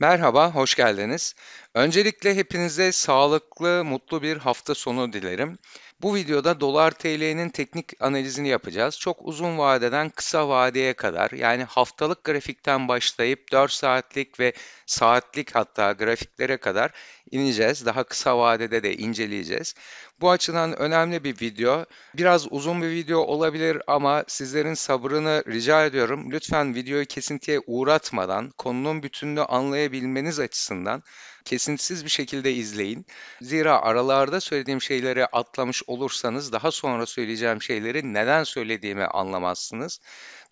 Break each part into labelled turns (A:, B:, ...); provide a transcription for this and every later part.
A: Merhaba, hoş geldiniz. Öncelikle hepinize sağlıklı, mutlu bir hafta sonu dilerim. Bu videoda dolar TL'nin teknik analizini yapacağız. Çok uzun vadeden kısa vadeye kadar yani haftalık grafikten başlayıp 4 saatlik ve saatlik hatta grafiklere kadar ineceğiz. Daha kısa vadede de inceleyeceğiz. Bu açıdan önemli bir video. Biraz uzun bir video olabilir ama sizlerin sabrını rica ediyorum. Lütfen videoyu kesintiye uğratmadan konunun bütününü anlayabilmeniz açısından kesintisiz bir şekilde izleyin. Zira aralarda söylediğim şeyleri atlamış olursanız daha sonra söyleyeceğim şeyleri neden söylediğimi anlamazsınız.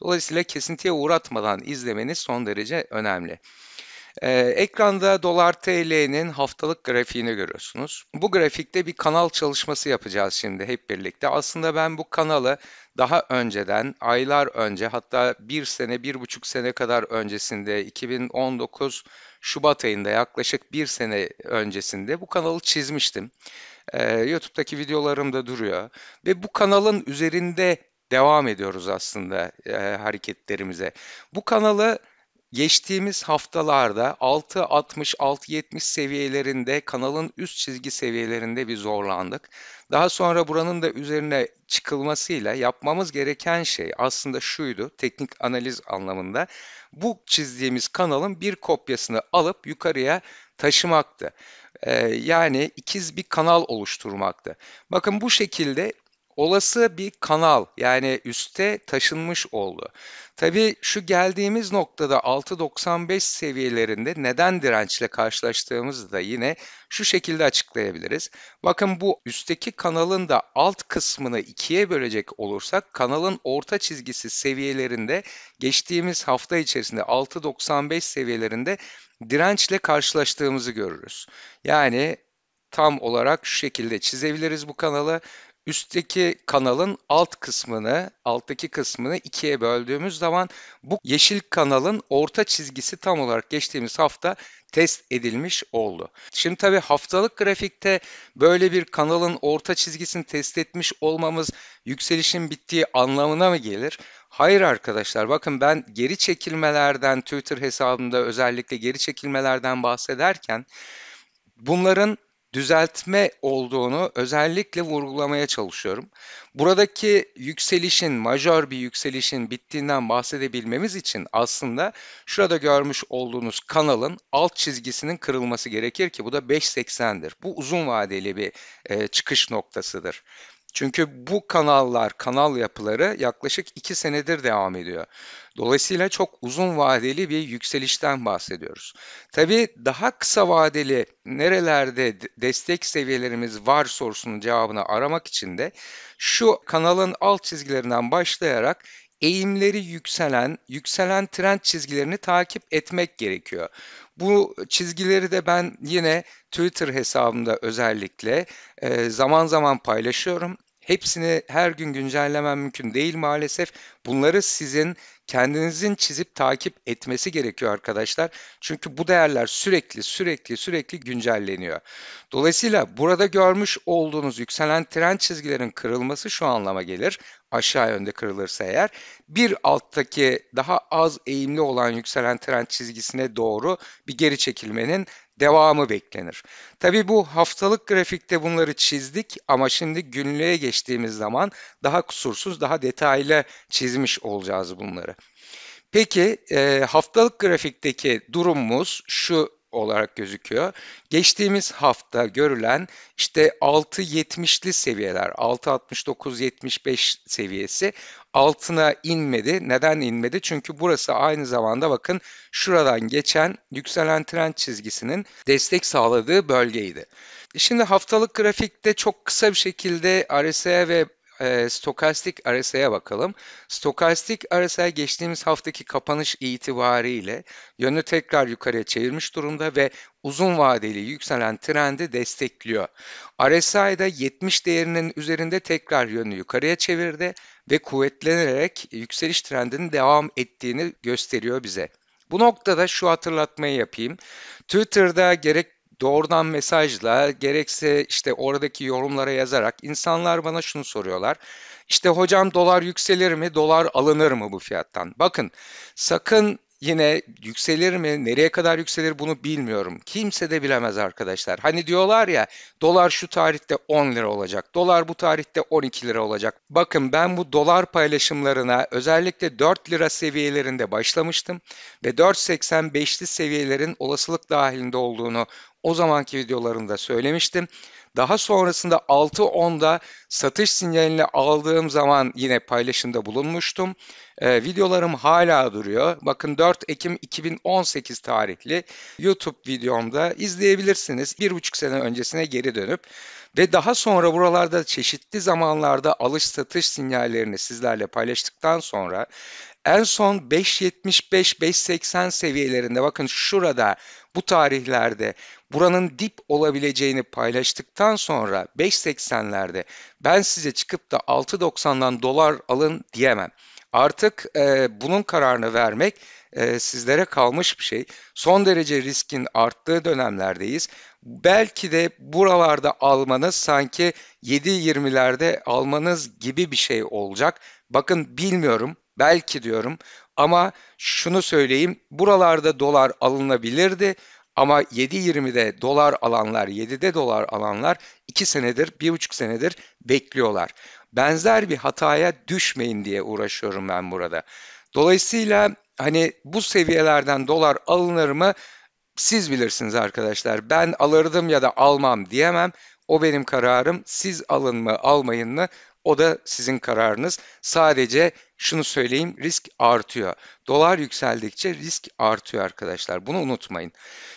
A: Dolayısıyla kesintiye uğratmadan izlemeniz son derece önemli. Ee, ekranda dolar TL'nin haftalık grafiğini görüyorsunuz. Bu grafikte bir kanal çalışması yapacağız şimdi hep birlikte. Aslında ben bu kanalı daha önceden, aylar önce hatta bir sene, bir buçuk sene kadar öncesinde 2019 Şubat ayında yaklaşık bir sene öncesinde bu kanalı çizmiştim. Ee, YouTube'daki videolarımda duruyor ve bu kanalın üzerinde devam ediyoruz aslında e, hareketlerimize. Bu kanalı Geçtiğimiz haftalarda 6.60-6.70 seviyelerinde kanalın üst çizgi seviyelerinde bir zorlandık. Daha sonra buranın da üzerine çıkılmasıyla yapmamız gereken şey aslında şuydu teknik analiz anlamında. Bu çizdiğimiz kanalın bir kopyasını alıp yukarıya taşımaktı. Ee, yani ikiz bir kanal oluşturmaktı. Bakın bu şekilde olası bir kanal yani üste taşınmış oldu. Tabii şu geldiğimiz noktada 6.95 seviyelerinde neden dirençle karşılaştığımızı da yine şu şekilde açıklayabiliriz. Bakın bu üstteki kanalın da alt kısmını ikiye bölecek olursak kanalın orta çizgisi seviyelerinde geçtiğimiz hafta içerisinde 6.95 seviyelerinde dirençle karşılaştığımızı görürüz. Yani tam olarak şu şekilde çizebiliriz bu kanalı üstteki kanalın alt kısmını, alttaki kısmını ikiye böldüğümüz zaman bu yeşil kanalın orta çizgisi tam olarak geçtiğimiz hafta test edilmiş oldu. Şimdi tabii haftalık grafikte böyle bir kanalın orta çizgisini test etmiş olmamız yükselişin bittiği anlamına mı gelir? Hayır arkadaşlar bakın ben geri çekilmelerden Twitter hesabımda özellikle geri çekilmelerden bahsederken bunların düzeltme olduğunu özellikle vurgulamaya çalışıyorum. Buradaki yükselişin, majör bir yükselişin bittiğinden bahsedebilmemiz için aslında şurada görmüş olduğunuz kanalın alt çizgisinin kırılması gerekir ki bu da 5.80'dir. Bu uzun vadeli bir e, çıkış noktasıdır. Çünkü bu kanallar, kanal yapıları yaklaşık 2 senedir devam ediyor. Dolayısıyla çok uzun vadeli bir yükselişten bahsediyoruz. Tabii daha kısa vadeli nerelerde destek seviyelerimiz var sorusunun cevabını aramak için de şu kanalın alt çizgilerinden başlayarak eğimleri yükselen, yükselen trend çizgilerini takip etmek gerekiyor. Bu çizgileri de ben yine Twitter hesabımda özellikle zaman zaman paylaşıyorum. Hepsini her gün güncellemem mümkün değil maalesef. Bunları sizin kendinizin çizip takip etmesi gerekiyor arkadaşlar. Çünkü bu değerler sürekli sürekli sürekli güncelleniyor. Dolayısıyla burada görmüş olduğunuz yükselen trend çizgilerin kırılması şu anlama gelir. Aşağı yönde kırılırsa eğer bir alttaki daha az eğimli olan yükselen trend çizgisine doğru bir geri çekilmenin devamı beklenir. Tabi bu haftalık grafikte bunları çizdik ama şimdi günlüğe geçtiğimiz zaman daha kusursuz, daha detaylı çizmiş olacağız bunları. Peki e, haftalık grafikteki durumumuz şu olarak gözüküyor. Geçtiğimiz hafta görülen işte 6.70'li seviyeler, 6.69-75 seviyesi altına inmedi. Neden inmedi? Çünkü burası aynı zamanda bakın şuradan geçen yükselen trend çizgisinin destek sağladığı bölgeydi. Şimdi haftalık grafikte çok kısa bir şekilde RSI e ve e, stokastik RSI'ye bakalım. Stokastik RSI geçtiğimiz haftaki kapanış itibariyle yönü tekrar yukarıya çevirmiş durumda ve uzun vadeli yükselen trendi destekliyor. RSI'da 70 değerinin üzerinde tekrar yönü yukarıya çevirdi ve kuvvetlenerek yükseliş trendinin devam ettiğini gösteriyor bize. Bu noktada şu hatırlatmayı yapayım. Twitter'da gerek doğrudan mesajla gerekse işte oradaki yorumlara yazarak insanlar bana şunu soruyorlar. İşte hocam dolar yükselir mi? Dolar alınır mı bu fiyattan? Bakın sakın yine yükselir mi nereye kadar yükselir bunu bilmiyorum. Kimse de bilemez arkadaşlar. Hani diyorlar ya dolar şu tarihte 10 lira olacak. Dolar bu tarihte 12 lira olacak. Bakın ben bu dolar paylaşımlarına özellikle 4 lira seviyelerinde başlamıştım ve 4.85'li seviyelerin olasılık dahilinde olduğunu o zamanki videolarında söylemiştim. Daha sonrasında 6.10'da satış sinyalini aldığım zaman yine paylaşımda bulunmuştum. Ee, videolarım hala duruyor. Bakın 4 Ekim 2018 tarihli YouTube videomda izleyebilirsiniz. 1,5 sene öncesine geri dönüp ve daha sonra buralarda çeşitli zamanlarda alış satış sinyallerini sizlerle paylaştıktan sonra en son 5.75-5.80 seviyelerinde bakın şurada bu tarihlerde buranın dip olabileceğini paylaştıktan sonra 5.80'lerde ben size çıkıp da 6.90'dan dolar alın diyemem. Artık e, bunun kararını vermek e, sizlere kalmış bir şey. Son derece riskin arttığı dönemlerdeyiz. Belki de buralarda almanız sanki 7.20'lerde almanız gibi bir şey olacak. Bakın bilmiyorum Belki diyorum ama şunu söyleyeyim buralarda dolar alınabilirdi ama 7.20'de dolar alanlar 7'de dolar alanlar 2 senedir 1,5 senedir bekliyorlar. Benzer bir hataya düşmeyin diye uğraşıyorum ben burada. Dolayısıyla hani bu seviyelerden dolar alınır mı siz bilirsiniz arkadaşlar. Ben alırdım ya da almam diyemem. O benim kararım. Siz alın mı almayın mı o da sizin kararınız. Sadece şunu söyleyeyim risk artıyor. Dolar yükseldikçe risk artıyor arkadaşlar. Bunu unutmayın.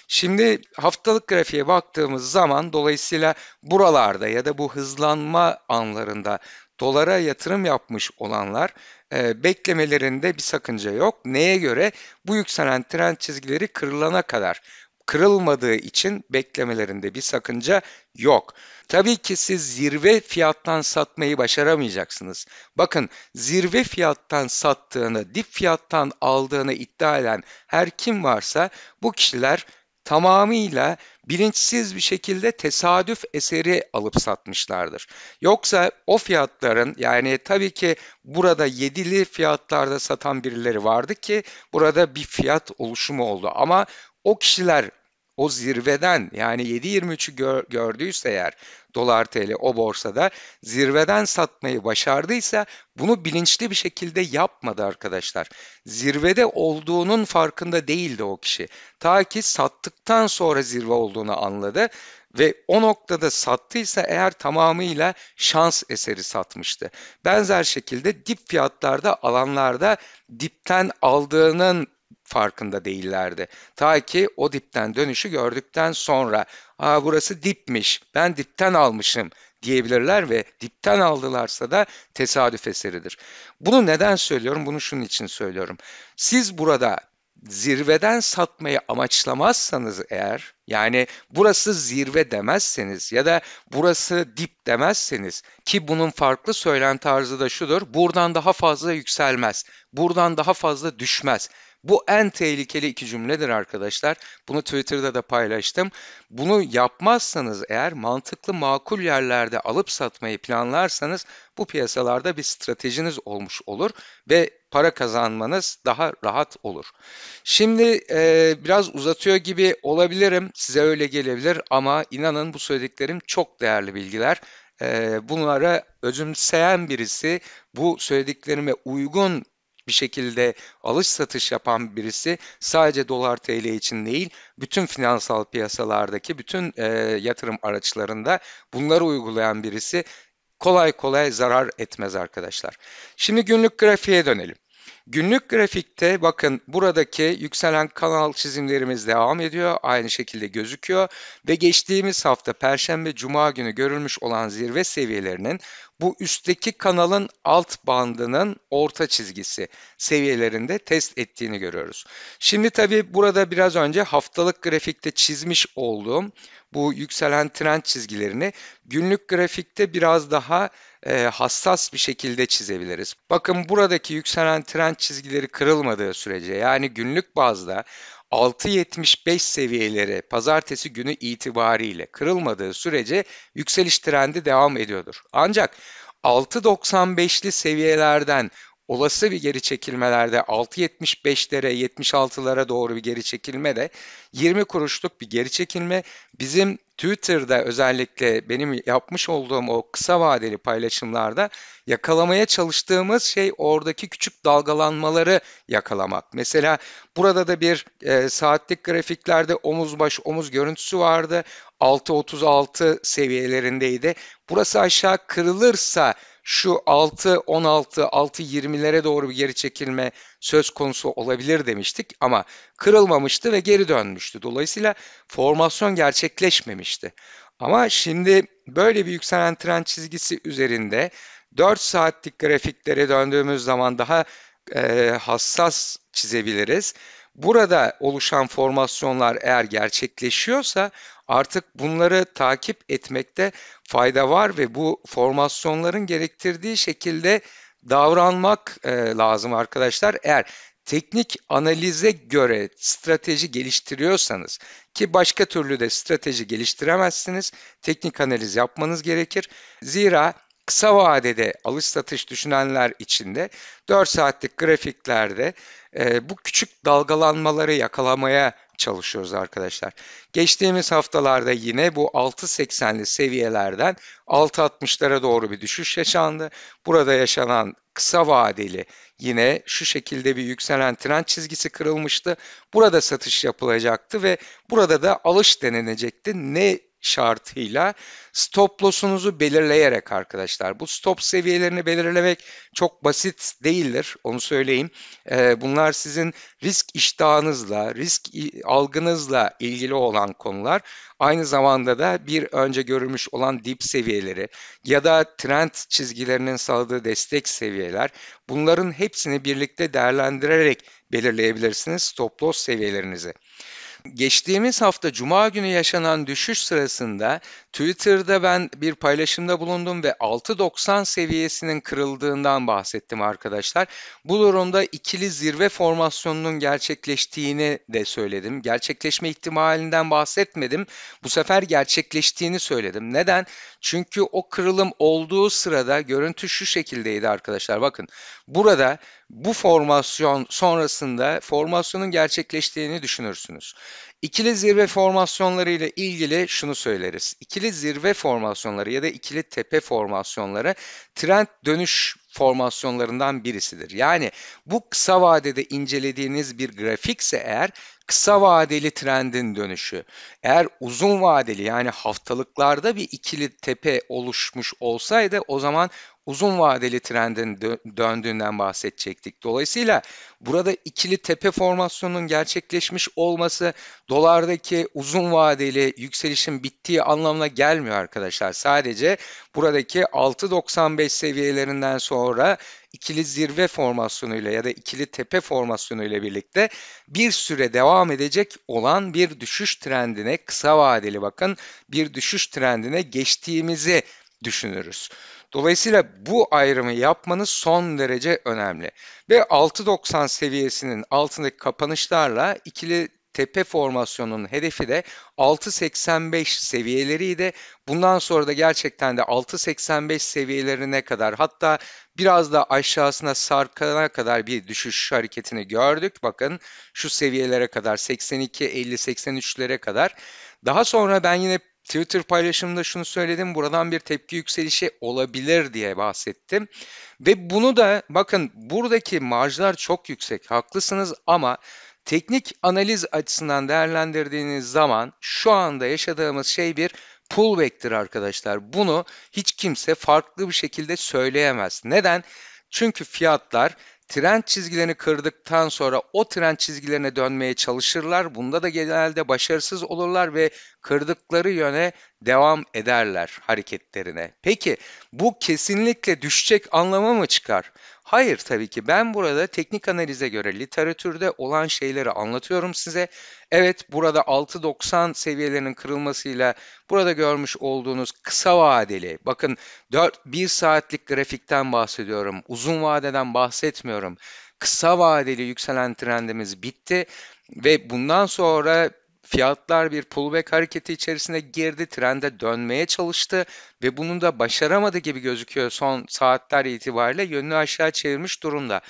A: Şimdi haftalık grafiğe baktığımız zaman dolayısıyla buralarda ya da bu hızlanma anlarında dolara yatırım yapmış olanlar e, beklemelerinde bir sakınca yok. Neye göre? Bu yükselen trend çizgileri kırılana kadar kırılmadığı için beklemelerinde bir sakınca yok. Tabii ki siz zirve fiyattan satmayı başaramayacaksınız. Bakın zirve fiyattan sattığını, dip fiyattan aldığını iddia eden her kim varsa bu kişiler tamamıyla bilinçsiz bir şekilde tesadüf eseri alıp satmışlardır. Yoksa o fiyatların yani tabii ki burada yedili fiyatlarda satan birileri vardı ki burada bir fiyat oluşumu oldu ama o kişiler o zirveden yani 7.23'ü gördüyse eğer dolar tl o borsada zirveden satmayı başardıysa bunu bilinçli bir şekilde yapmadı arkadaşlar. Zirvede olduğunun farkında değildi o kişi. Ta ki sattıktan sonra zirve olduğunu anladı ve o noktada sattıysa eğer tamamıyla şans eseri satmıştı. Benzer şekilde dip fiyatlarda alanlarda dipten aldığının farkında değillerdi. Ta ki o dipten dönüşü gördükten sonra aa burası dipmiş ben dipten almışım diyebilirler ve dipten aldılarsa da tesadüf eseridir. Bunu neden söylüyorum? Bunu şunun için söylüyorum. Siz burada zirveden satmayı amaçlamazsanız eğer yani burası zirve demezseniz ya da burası dip demezseniz ki bunun farklı söylen tarzı da şudur. Buradan daha fazla yükselmez. Buradan daha fazla düşmez. Bu en tehlikeli iki cümledir arkadaşlar. Bunu Twitter'da da paylaştım. Bunu yapmazsanız eğer mantıklı makul yerlerde alıp satmayı planlarsanız bu piyasalarda bir stratejiniz olmuş olur ve para kazanmanız daha rahat olur. Şimdi e, biraz uzatıyor gibi olabilirim. Size öyle gelebilir ama inanın bu söylediklerim çok değerli bilgiler e, bunlara özümseyen birisi bu söylediklerime uygun bir şekilde alış satış yapan birisi sadece dolar TL için değil bütün finansal piyasalardaki bütün e, yatırım araçlarında bunları uygulayan birisi kolay kolay zarar etmez arkadaşlar. Şimdi günlük grafiğe dönelim. Günlük grafikte bakın buradaki yükselen kanal çizimlerimiz devam ediyor. Aynı şekilde gözüküyor ve geçtiğimiz hafta Perşembe Cuma günü görülmüş olan zirve seviyelerinin bu üstteki kanalın alt bandının orta çizgisi seviyelerinde test ettiğini görüyoruz. Şimdi tabii burada biraz önce haftalık grafikte çizmiş olduğum bu yükselen trend çizgilerini günlük grafikte biraz daha e, hassas bir şekilde çizebiliriz. Bakın buradaki yükselen trend çizgileri kırılmadığı sürece yani günlük bazda 6.75 seviyeleri pazartesi günü itibariyle kırılmadığı sürece yükseliş trendi devam ediyordur. Ancak 6.95'li seviyelerden olası bir geri çekilmelerde 6.75'lere 76'lara doğru bir geri çekilme de 20 kuruşluk bir geri çekilme bizim Twitter'da özellikle benim yapmış olduğum o kısa vadeli paylaşımlarda yakalamaya çalıştığımız şey oradaki küçük dalgalanmaları yakalamak. Mesela burada da bir e, saatlik grafiklerde omuz baş omuz görüntüsü vardı. 6.36 seviyelerindeydi. Burası aşağı kırılırsa şu 6-16, 6-20'lere doğru bir geri çekilme söz konusu olabilir demiştik ama kırılmamıştı ve geri dönmüştü. Dolayısıyla formasyon gerçekleşmemişti. Ama şimdi böyle bir yükselen trend çizgisi üzerinde 4 saatlik grafiklere döndüğümüz zaman daha e, hassas çizebiliriz. Burada oluşan formasyonlar eğer gerçekleşiyorsa artık bunları takip etmekte fayda var ve bu formasyonların gerektirdiği şekilde davranmak e, lazım arkadaşlar. Eğer teknik analize göre strateji geliştiriyorsanız ki başka türlü de strateji geliştiremezsiniz. Teknik analiz yapmanız gerekir. Zira kısa vadede alış satış düşünenler için de 4 saatlik grafiklerde e, bu küçük dalgalanmaları yakalamaya çalışıyoruz arkadaşlar. Geçtiğimiz haftalarda yine bu 6.80'li seviyelerden 6.60'lara doğru bir düşüş yaşandı. Burada yaşanan kısa vadeli yine şu şekilde bir yükselen trend çizgisi kırılmıştı. Burada satış yapılacaktı ve burada da alış denenecekti. Ne şartıyla stop loss'unuzu belirleyerek arkadaşlar. Bu stop seviyelerini belirlemek çok basit değildir. Onu söyleyeyim. Ee, bunlar sizin risk iştahınızla, risk algınızla ilgili olan konular. Aynı zamanda da bir önce görülmüş olan dip seviyeleri ya da trend çizgilerinin sağladığı destek seviyeler bunların hepsini birlikte değerlendirerek belirleyebilirsiniz stop loss seviyelerinizi. Geçtiğimiz hafta Cuma günü yaşanan düşüş sırasında Twitter'da ben bir paylaşımda bulundum ve 6.90 seviyesinin kırıldığından bahsettim arkadaşlar. Bu durumda ikili zirve formasyonunun gerçekleştiğini de söyledim. Gerçekleşme ihtimalinden bahsetmedim. Bu sefer gerçekleştiğini söyledim. Neden? Çünkü o kırılım olduğu sırada görüntü şu şekildeydi arkadaşlar. Bakın burada bu formasyon sonrasında formasyonun gerçekleştiğini düşünürsünüz. İkili zirve formasyonları ile ilgili şunu söyleriz. İkili zirve formasyonları ya da ikili tepe formasyonları trend dönüş formasyonlarından birisidir. Yani bu kısa vadede incelediğiniz bir grafikse eğer kısa vadeli trendin dönüşü. Eğer uzun vadeli yani haftalıklarda bir ikili tepe oluşmuş olsaydı o zaman uzun vadeli trendin dö- döndüğünden bahsedecektik. Dolayısıyla burada ikili tepe formasyonunun gerçekleşmiş olması dolardaki uzun vadeli yükselişin bittiği anlamına gelmiyor arkadaşlar. Sadece buradaki 6.95 seviyelerinden sonra ikili zirve formasyonuyla ya da ikili tepe formasyonuyla birlikte bir süre devam edecek olan bir düşüş trendine kısa vadeli bakın bir düşüş trendine geçtiğimizi düşünürüz. Dolayısıyla bu ayrımı yapmanız son derece önemli. Ve 6.90 seviyesinin altındaki kapanışlarla ikili tepe formasyonunun hedefi de 6.85 seviyeleriydi. Bundan sonra da gerçekten de 6.85 seviyelerine kadar hatta biraz da aşağısına sarkana kadar bir düşüş hareketini gördük. Bakın şu seviyelere kadar 82, 50, 83'lere kadar. Daha sonra ben yine Twitter paylaşımında şunu söyledim. Buradan bir tepki yükselişi olabilir diye bahsettim. Ve bunu da bakın buradaki marjlar çok yüksek. Haklısınız ama teknik analiz açısından değerlendirdiğiniz zaman şu anda yaşadığımız şey bir pullback'tir arkadaşlar. Bunu hiç kimse farklı bir şekilde söyleyemez. Neden? Çünkü fiyatlar trend çizgilerini kırdıktan sonra o trend çizgilerine dönmeye çalışırlar. Bunda da genelde başarısız olurlar ve kırdıkları yöne devam ederler hareketlerine. Peki bu kesinlikle düşecek anlama mı çıkar? Hayır tabii ki ben burada teknik analize göre literatürde olan şeyleri anlatıyorum size. Evet burada 6.90 seviyelerinin kırılmasıyla burada görmüş olduğunuz kısa vadeli bakın 4 1 saatlik grafikten bahsediyorum. Uzun vadeden bahsetmiyorum. Kısa vadeli yükselen trendimiz bitti ve bundan sonra Fiyatlar bir pullback hareketi içerisine girdi, trende dönmeye çalıştı ve bunun da başaramadı gibi gözüküyor son saatler itibariyle yönünü aşağı çevirmiş durumda.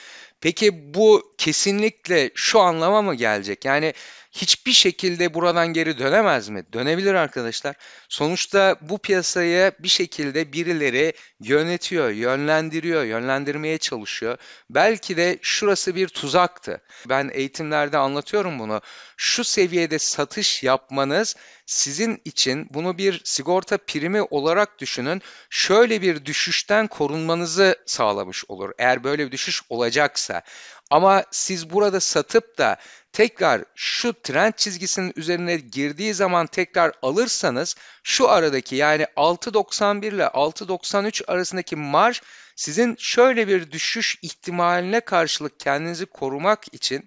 A: Peki bu kesinlikle şu anlama mı gelecek? Yani hiçbir şekilde buradan geri dönemez mi? Dönebilir arkadaşlar. Sonuçta bu piyasaya bir şekilde birileri yönetiyor, yönlendiriyor, yönlendirmeye çalışıyor. Belki de şurası bir tuzaktı. Ben eğitimlerde anlatıyorum bunu. Şu seviyede satış yapmanız sizin için bunu bir sigorta primi olarak düşünün. Şöyle bir düşüşten korunmanızı sağlamış olur. Eğer böyle bir düşüş olacaksa. Ama siz burada satıp da tekrar şu trend çizgisinin üzerine girdiği zaman tekrar alırsanız şu aradaki yani 6.91 ile 6.93 arasındaki marj sizin şöyle bir düşüş ihtimaline karşılık kendinizi korumak için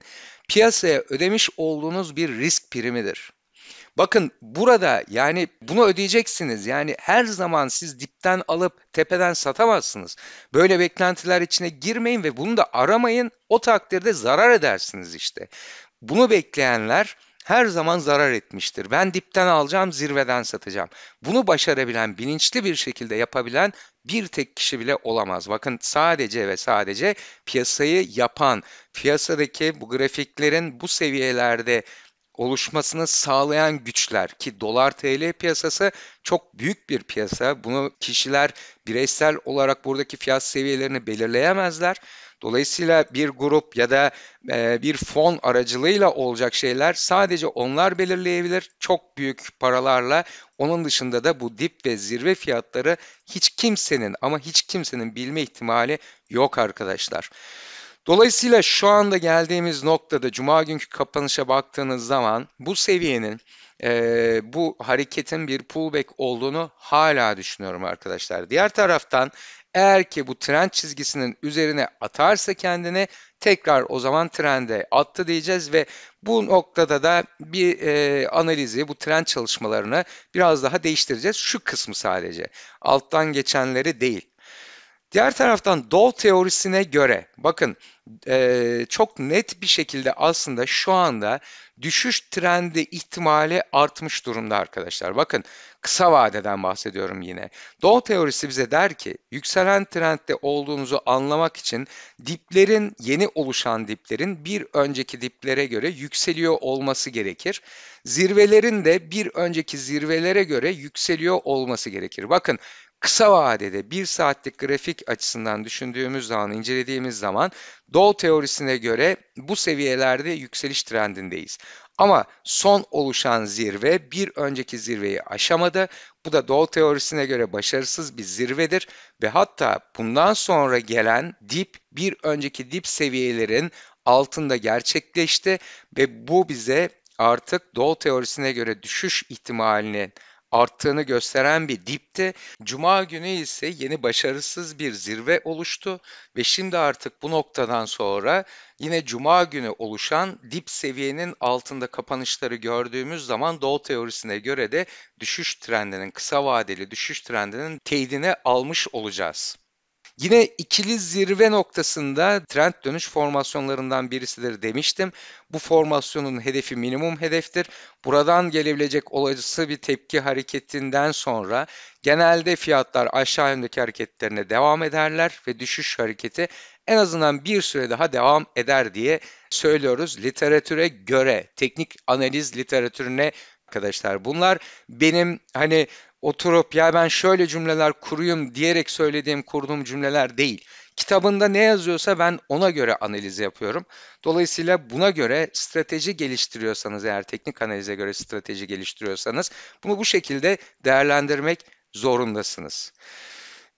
A: piyasaya ödemiş olduğunuz bir risk primidir. Bakın burada yani bunu ödeyeceksiniz. Yani her zaman siz dipten alıp tepeden satamazsınız. Böyle beklentiler içine girmeyin ve bunu da aramayın. O takdirde zarar edersiniz işte. Bunu bekleyenler her zaman zarar etmiştir. Ben dipten alacağım, zirveden satacağım. Bunu başarabilen, bilinçli bir şekilde yapabilen bir tek kişi bile olamaz. Bakın sadece ve sadece piyasayı yapan, piyasadaki bu grafiklerin bu seviyelerde oluşmasını sağlayan güçler ki dolar TL piyasası çok büyük bir piyasa. Bunu kişiler bireysel olarak buradaki fiyat seviyelerini belirleyemezler. Dolayısıyla bir grup ya da e, bir fon aracılığıyla olacak şeyler sadece onlar belirleyebilir çok büyük paralarla. Onun dışında da bu dip ve zirve fiyatları hiç kimsenin ama hiç kimsenin bilme ihtimali yok arkadaşlar. Dolayısıyla şu anda geldiğimiz noktada Cuma günkü kapanışa baktığınız zaman bu seviyenin e, bu hareketin bir pullback olduğunu hala düşünüyorum arkadaşlar. Diğer taraftan eğer ki bu trend çizgisinin üzerine atarsa kendini tekrar o zaman trende attı diyeceğiz ve bu noktada da bir e, analizi, bu trend çalışmalarını biraz daha değiştireceğiz. Şu kısmı sadece alttan geçenleri değil. Diğer taraftan Dol teorisine göre bakın e, çok net bir şekilde aslında şu anda düşüş trendi ihtimali artmış durumda arkadaşlar. Bakın kısa vadeden bahsediyorum yine. Dol teorisi bize der ki yükselen trendde olduğunuzu anlamak için diplerin yeni oluşan diplerin bir önceki diplere göre yükseliyor olması gerekir. Zirvelerin de bir önceki zirvelere göre yükseliyor olması gerekir. Bakın kısa vadede 1 saatlik grafik açısından düşündüğümüz zaman, incelediğimiz zaman Dow teorisine göre bu seviyelerde yükseliş trendindeyiz. Ama son oluşan zirve bir önceki zirveyi aşamadı. Bu da Dow teorisine göre başarısız bir zirvedir ve hatta bundan sonra gelen dip bir önceki dip seviyelerin altında gerçekleşti ve bu bize artık Dow teorisine göre düşüş ihtimalinin arttığını gösteren bir dipti. Cuma günü ise yeni başarısız bir zirve oluştu ve şimdi artık bu noktadan sonra yine cuma günü oluşan dip seviyenin altında kapanışları gördüğümüz zaman Dow teorisine göre de düşüş trendinin kısa vadeli düşüş trendinin teyidini almış olacağız. Yine ikili zirve noktasında trend dönüş formasyonlarından birisidir demiştim. Bu formasyonun hedefi minimum hedeftir. Buradan gelebilecek olası bir tepki hareketinden sonra genelde fiyatlar aşağı yöndeki hareketlerine devam ederler ve düşüş hareketi en azından bir süre daha devam eder diye söylüyoruz. Literatüre göre, teknik analiz literatürüne arkadaşlar bunlar benim hani oturup ya ben şöyle cümleler kuruyum diyerek söylediğim kurduğum cümleler değil. Kitabında ne yazıyorsa ben ona göre analiz yapıyorum. Dolayısıyla buna göre strateji geliştiriyorsanız eğer teknik analize göre strateji geliştiriyorsanız bunu bu şekilde değerlendirmek zorundasınız.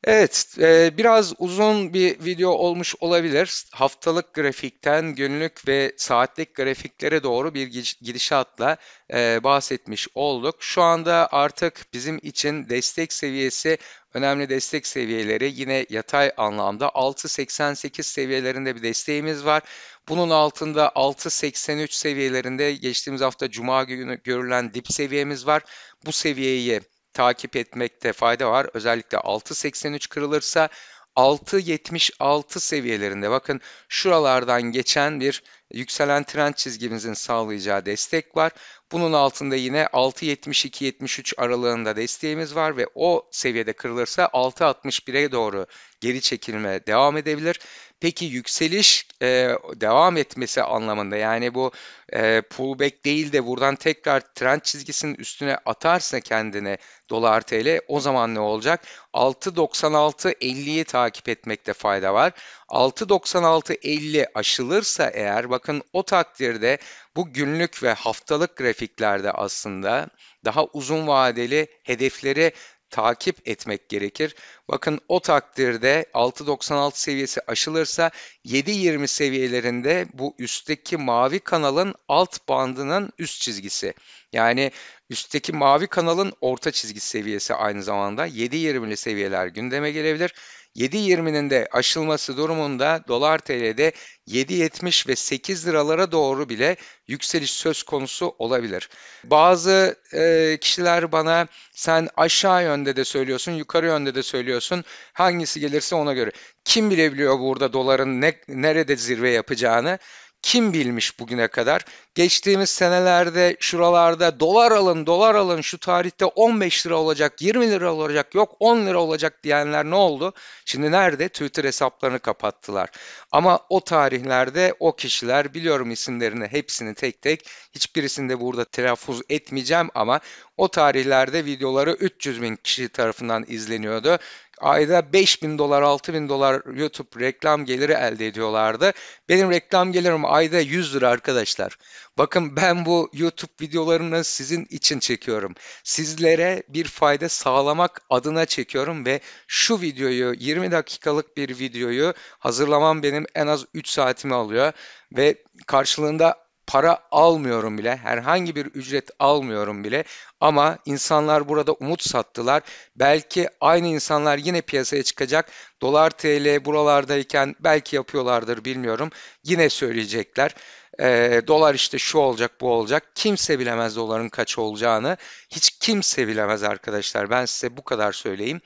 A: Evet, e, biraz uzun bir video olmuş olabilir. Haftalık grafikten günlük ve saatlik grafiklere doğru bir gidişatla e, bahsetmiş olduk. Şu anda artık bizim için destek seviyesi önemli destek seviyeleri yine yatay anlamda 6.88 seviyelerinde bir desteğimiz var. Bunun altında 6.83 seviyelerinde geçtiğimiz hafta Cuma günü görülen dip seviyemiz var. Bu seviyeyi takip etmekte fayda var. Özellikle 6.83 kırılırsa 6.76 seviyelerinde bakın şuralardan geçen bir yükselen trend çizgimizin sağlayacağı destek var. Bunun altında yine 6.72-73 aralığında desteğimiz var ve o seviyede kırılırsa 6.61'e doğru geri çekilme devam edebilir. Peki yükseliş e, devam etmesi anlamında yani bu e, pullback değil de buradan tekrar trend çizgisinin üstüne atarsa kendini dolar TL o zaman ne olacak? 6.96.50'yi takip etmekte fayda var. 6.96.50 aşılırsa eğer bakın o takdirde bu günlük ve haftalık grafiklerde aslında daha uzun vadeli hedefleri takip etmek gerekir. Bakın o takdirde 6.96 seviyesi aşılırsa 7.20 seviyelerinde bu üstteki mavi kanalın alt bandının üst çizgisi. Yani üstteki mavi kanalın orta çizgi seviyesi aynı zamanda 7.20'li seviyeler gündeme gelebilir. 7.20'nin de aşılması durumunda dolar TL'de 7.70 ve 8 liralara doğru bile yükseliş söz konusu olabilir. Bazı e, kişiler bana sen aşağı yönde de söylüyorsun, yukarı yönde de söylüyorsun. Hangisi gelirse ona göre. Kim bilebiliyor burada doların ne, nerede zirve yapacağını? kim bilmiş bugüne kadar? Geçtiğimiz senelerde şuralarda dolar alın dolar alın şu tarihte 15 lira olacak 20 lira olacak yok 10 lira olacak diyenler ne oldu? Şimdi nerede? Twitter hesaplarını kapattılar. Ama o tarihlerde o kişiler biliyorum isimlerini hepsini tek tek hiçbirisini de burada telaffuz etmeyeceğim ama o tarihlerde videoları 300 bin kişi tarafından izleniyordu ayda 5000 dolar 6000 dolar YouTube reklam geliri elde ediyorlardı. Benim reklam gelirim ayda 100 lira arkadaşlar. Bakın ben bu YouTube videolarını sizin için çekiyorum. Sizlere bir fayda sağlamak adına çekiyorum ve şu videoyu 20 dakikalık bir videoyu hazırlamam benim en az 3 saatimi alıyor ve karşılığında para almıyorum bile, herhangi bir ücret almıyorum bile ama insanlar burada umut sattılar. Belki aynı insanlar yine piyasaya çıkacak. Dolar TL buralardayken belki yapıyorlardır bilmiyorum. Yine söyleyecekler. E, dolar işte şu olacak bu olacak. Kimse bilemez doların kaç olacağını. Hiç kimse bilemez arkadaşlar. Ben size bu kadar söyleyeyim.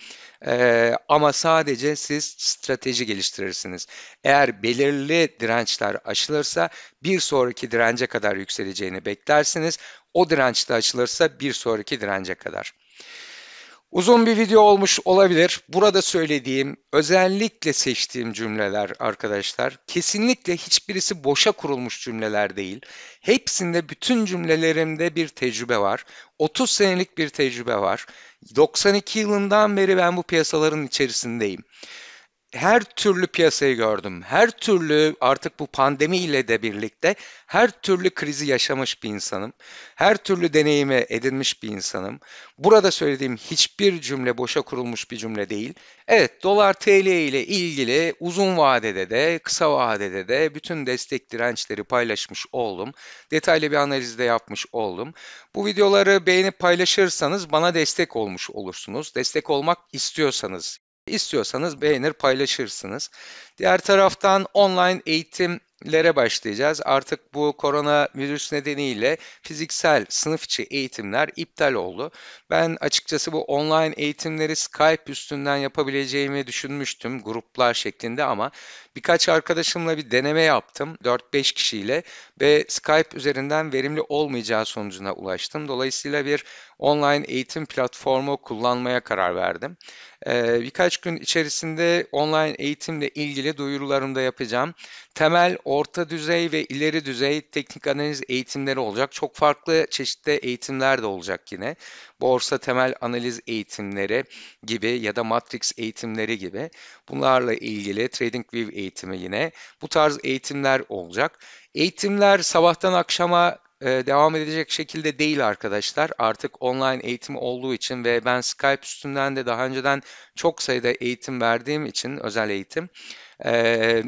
A: E, ama sadece siz strateji geliştirirsiniz. Eğer belirli dirençler aşılırsa bir sonraki dirence kadar yükseleceğini beklersiniz. O dirençte açılırsa bir sonraki dirence kadar. Uzun bir video olmuş olabilir. Burada söylediğim, özellikle seçtiğim cümleler arkadaşlar kesinlikle hiçbirisi boşa kurulmuş cümleler değil. Hepsinde bütün cümlelerimde bir tecrübe var. 30 senelik bir tecrübe var. 92 yılından beri ben bu piyasaların içerisindeyim her türlü piyasayı gördüm. Her türlü artık bu pandemi ile de birlikte her türlü krizi yaşamış bir insanım. Her türlü deneyime edinmiş bir insanım. Burada söylediğim hiçbir cümle boşa kurulmuş bir cümle değil. Evet dolar TL ile ilgili uzun vadede de kısa vadede de bütün destek dirençleri paylaşmış oldum. Detaylı bir analiz de yapmış oldum. Bu videoları beğenip paylaşırsanız bana destek olmuş olursunuz. Destek olmak istiyorsanız İstiyorsanız beğenir paylaşırsınız. Diğer taraftan online eğitim lere başlayacağız. Artık bu korona virüs nedeniyle fiziksel sınıf içi eğitimler iptal oldu. Ben açıkçası bu online eğitimleri Skype üstünden yapabileceğimi düşünmüştüm gruplar şeklinde ama birkaç arkadaşımla bir deneme yaptım 4-5 kişiyle ve Skype üzerinden verimli olmayacağı sonucuna ulaştım. Dolayısıyla bir online eğitim platformu kullanmaya karar verdim. Ee, birkaç gün içerisinde online eğitimle ilgili duyurularımı da yapacağım. Temel orta düzey ve ileri düzey teknik analiz eğitimleri olacak. Çok farklı çeşitli eğitimler de olacak yine. Borsa temel analiz eğitimleri gibi ya da matrix eğitimleri gibi. Bunlarla ilgili TradingView eğitimi yine bu tarz eğitimler olacak. Eğitimler sabahtan akşama e, devam edecek şekilde değil arkadaşlar. Artık online eğitim olduğu için ve ben Skype üstünden de daha önceden çok sayıda eğitim verdiğim için özel eğitim e,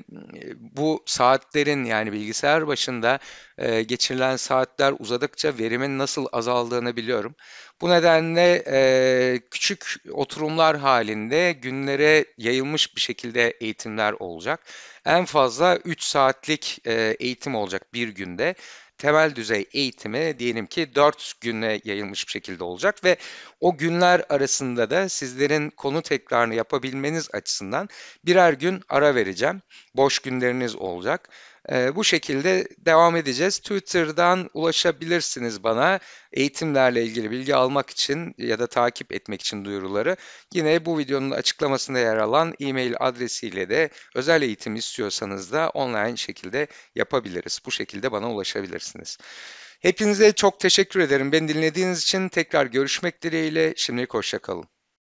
A: bu saatlerin yani bilgisayar başında e, geçirilen saatler uzadıkça verimin nasıl azaldığını biliyorum. Bu nedenle e, küçük oturumlar halinde günlere yayılmış bir şekilde eğitimler olacak. En fazla 3 saatlik e, eğitim olacak bir günde temel düzey eğitimi diyelim ki 4 güne yayılmış bir şekilde olacak ve o günler arasında da sizlerin konu tekrarını yapabilmeniz açısından birer gün ara vereceğim. Boş günleriniz olacak. E, bu şekilde devam edeceğiz. Twitter'dan ulaşabilirsiniz bana eğitimlerle ilgili bilgi almak için ya da takip etmek için duyuruları. Yine bu videonun açıklamasında yer alan e-mail adresiyle de özel eğitim istiyorsanız da online şekilde yapabiliriz. Bu şekilde bana ulaşabilirsiniz. Hepinize çok teşekkür ederim. Beni dinlediğiniz için tekrar görüşmek dileğiyle. Şimdilik hoşçakalın.